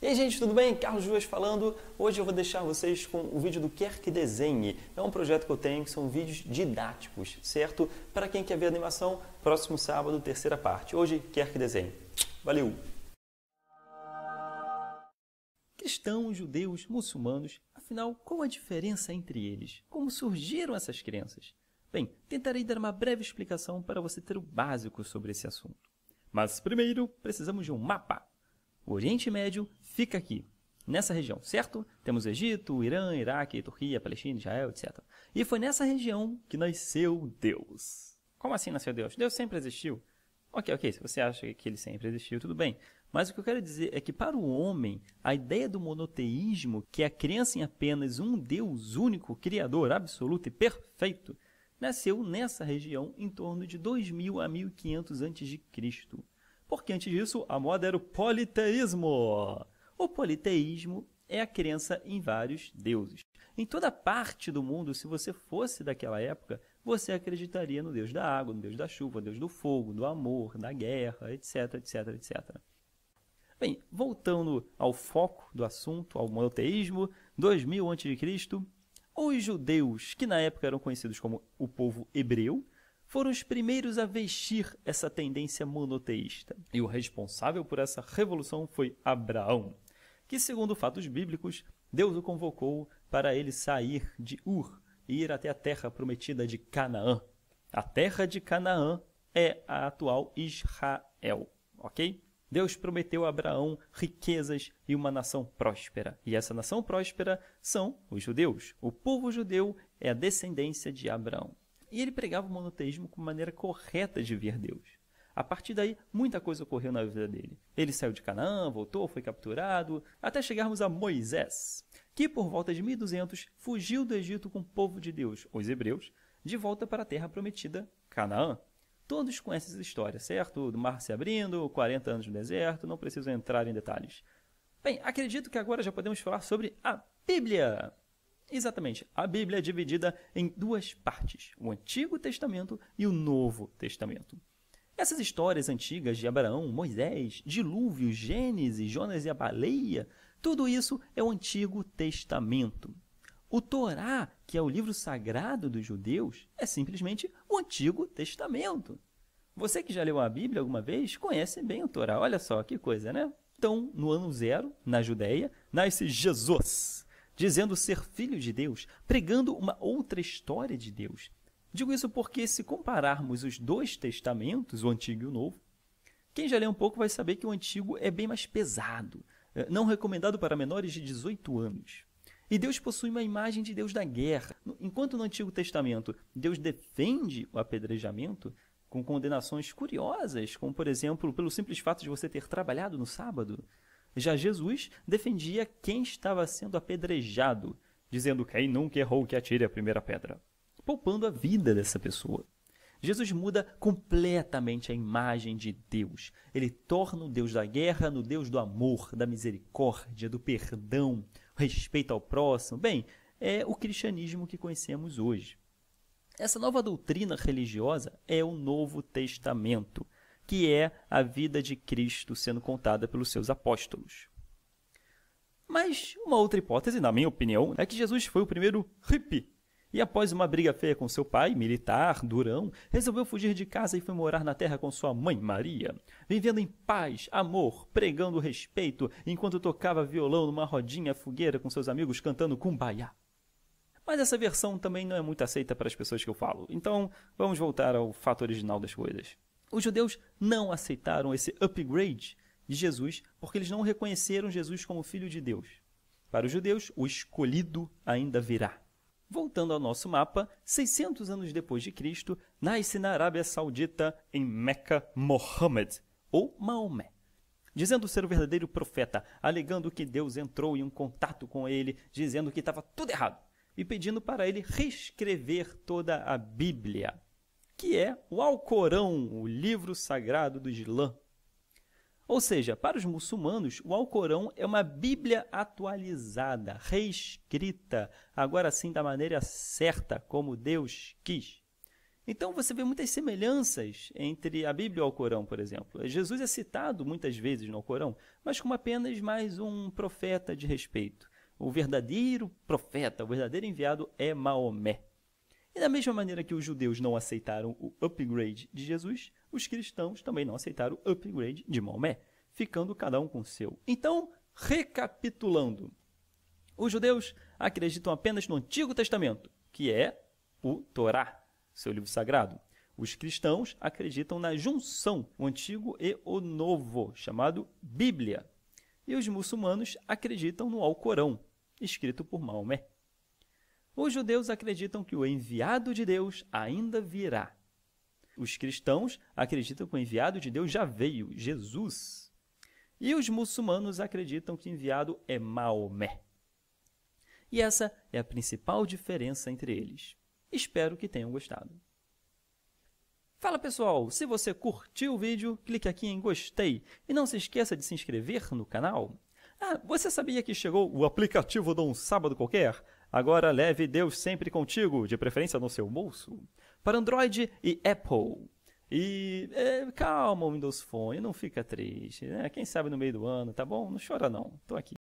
E aí, gente, tudo bem? Carlos Ruas falando. Hoje eu vou deixar vocês com o vídeo do Quer Que Desenhe. É um projeto que eu tenho que são vídeos didáticos, certo? Para quem quer ver animação, próximo sábado, terceira parte. Hoje, Quer Que Desenhe. Valeu! Cristãos, judeus, muçulmanos, afinal, qual a diferença entre eles? Como surgiram essas crenças? Bem, tentarei dar uma breve explicação para você ter o básico sobre esse assunto. Mas primeiro, precisamos de um mapa. O Oriente Médio fica aqui, nessa região, certo? Temos Egito, Irã, Iraque, Turquia, Palestina, Israel, etc. E foi nessa região que nasceu Deus. Como assim nasceu Deus? Deus sempre existiu. Ok, ok, se você acha que ele sempre existiu, tudo bem. Mas o que eu quero dizer é que para o homem, a ideia do monoteísmo, que é a crença em apenas um Deus único, criador, absoluto e perfeito, nasceu nessa região em torno de 2000 a 1500 a.C porque antes disso a moda era o politeísmo. O politeísmo é a crença em vários deuses. Em toda parte do mundo, se você fosse daquela época, você acreditaria no deus da água, no deus da chuva, no deus do fogo, do amor, da guerra, etc, etc, etc. Bem, voltando ao foco do assunto, ao monoteísmo, 2000 a.C., os judeus, que na época eram conhecidos como o povo hebreu, foram os primeiros a vestir essa tendência monoteísta. E o responsável por essa revolução foi Abraão, que, segundo fatos bíblicos, Deus o convocou para ele sair de Ur e ir até a terra prometida de Canaã. A terra de Canaã é a atual Israel, ok? Deus prometeu a Abraão riquezas e uma nação próspera. E essa nação próspera são os judeus. O povo judeu é a descendência de Abraão. E ele pregava o monoteísmo como maneira correta de ver Deus. A partir daí, muita coisa ocorreu na vida dele. Ele saiu de Canaã, voltou, foi capturado, até chegarmos a Moisés, que por volta de 1200 fugiu do Egito com o povo de Deus, os hebreus, de volta para a terra prometida, Canaã. Todos conhecem essa história, certo? Do mar se abrindo, 40 anos no deserto, não preciso entrar em detalhes. Bem, acredito que agora já podemos falar sobre a Bíblia. Exatamente. A Bíblia é dividida em duas partes: o Antigo Testamento e o Novo Testamento. Essas histórias antigas de Abraão, Moisés, Dilúvio, Gênesis, Jonas e a baleia, tudo isso é o Antigo Testamento. O Torá, que é o livro sagrado dos judeus, é simplesmente o Antigo Testamento. Você que já leu a Bíblia alguma vez conhece bem o Torá. Olha só que coisa, né? Então, no ano zero, na Judéia, nasce Jesus dizendo ser filho de Deus, pregando uma outra história de Deus. Digo isso porque, se compararmos os dois testamentos, o Antigo e o Novo, quem já lê um pouco vai saber que o Antigo é bem mais pesado, eh, não recomendado para menores de 18 anos. E Deus possui uma imagem de Deus da guerra. Enquanto no Antigo Testamento Deus defende o apedrejamento com condenações curiosas, como por exemplo, pelo simples fato de você ter trabalhado no sábado, já Jesus defendia quem estava sendo apedrejado, dizendo: Quem nunca errou que atire a primeira pedra, poupando a vida dessa pessoa. Jesus muda completamente a imagem de Deus. Ele torna o Deus da guerra no Deus do amor, da misericórdia, do perdão, respeito ao próximo. Bem, é o cristianismo que conhecemos hoje. Essa nova doutrina religiosa é o Novo Testamento que é a vida de Cristo sendo contada pelos seus apóstolos. Mas uma outra hipótese, na minha opinião, é que Jesus foi o primeiro hippie e após uma briga feia com seu pai, militar, durão, resolveu fugir de casa e foi morar na terra com sua mãe, Maria, vivendo em paz, amor, pregando respeito, enquanto tocava violão numa rodinha fogueira com seus amigos cantando Kumbaya. Mas essa versão também não é muito aceita para as pessoas que eu falo, então vamos voltar ao fato original das coisas. Os judeus não aceitaram esse upgrade de Jesus porque eles não reconheceram Jesus como filho de Deus. Para os judeus, o escolhido ainda virá. Voltando ao nosso mapa, 600 anos depois de Cristo, nasce na Arábia Saudita, em Meca, Mohammed, ou Maomé. Dizendo ser o verdadeiro profeta, alegando que Deus entrou em um contato com ele, dizendo que estava tudo errado e pedindo para ele reescrever toda a Bíblia que é o Alcorão, o livro sagrado do Islã. Ou seja, para os muçulmanos, o Alcorão é uma Bíblia atualizada, reescrita, agora sim da maneira certa, como Deus quis. Então você vê muitas semelhanças entre a Bíblia e o Alcorão, por exemplo. Jesus é citado muitas vezes no Alcorão, mas como apenas mais um profeta de respeito. O verdadeiro profeta, o verdadeiro enviado é Maomé. E da mesma maneira que os judeus não aceitaram o upgrade de Jesus, os cristãos também não aceitaram o upgrade de Maomé, ficando cada um com o seu. Então, recapitulando, os judeus acreditam apenas no Antigo Testamento, que é o Torá, seu livro sagrado. Os cristãos acreditam na junção, o Antigo e o Novo, chamado Bíblia. E os muçulmanos acreditam no Alcorão, escrito por Maomé. Os judeus acreditam que o enviado de Deus ainda virá. Os cristãos acreditam que o enviado de Deus já veio, Jesus. E os muçulmanos acreditam que o enviado é Maomé. E essa é a principal diferença entre eles. Espero que tenham gostado. Fala pessoal, se você curtiu o vídeo, clique aqui em gostei e não se esqueça de se inscrever no canal. Ah, você sabia que chegou o aplicativo de um sábado qualquer? Agora leve Deus sempre contigo, de preferência no seu bolso, para Android e Apple. E é, calma, Windows Phone, não fica triste, né? Quem sabe no meio do ano, tá bom? Não chora não, tô aqui.